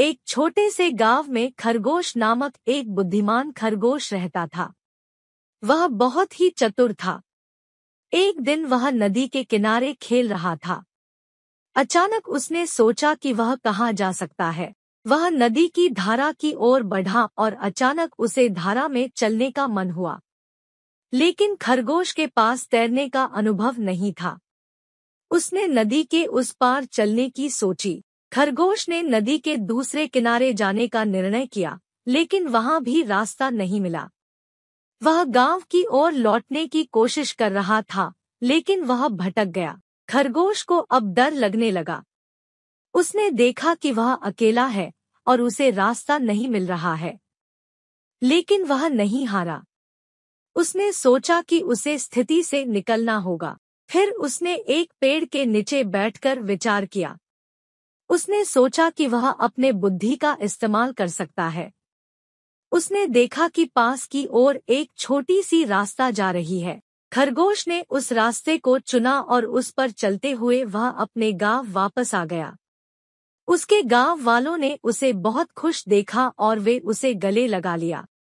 एक छोटे से गांव में खरगोश नामक एक बुद्धिमान खरगोश रहता था वह बहुत ही चतुर था एक दिन वह नदी के किनारे खेल रहा था अचानक उसने सोचा कि वह कहाँ जा सकता है वह नदी की धारा की ओर बढ़ा और अचानक उसे धारा में चलने का मन हुआ लेकिन खरगोश के पास तैरने का अनुभव नहीं था उसने नदी के उस पार चलने की सोची खरगोश ने नदी के दूसरे किनारे जाने का निर्णय किया लेकिन वहां भी रास्ता नहीं मिला वह गांव की ओर लौटने की कोशिश कर रहा था लेकिन वह भटक गया खरगोश को अब डर लगने लगा उसने देखा कि वह अकेला है और उसे रास्ता नहीं मिल रहा है लेकिन वह नहीं हारा उसने सोचा कि उसे स्थिति से निकलना होगा फिर उसने एक पेड़ के नीचे बैठकर विचार किया उसने सोचा कि वह अपने बुद्धि का इस्तेमाल कर सकता है उसने देखा कि पास की ओर एक छोटी सी रास्ता जा रही है खरगोश ने उस रास्ते को चुना और उस पर चलते हुए वह अपने गांव वापस आ गया उसके गांव वालों ने उसे बहुत खुश देखा और वे उसे गले लगा लिया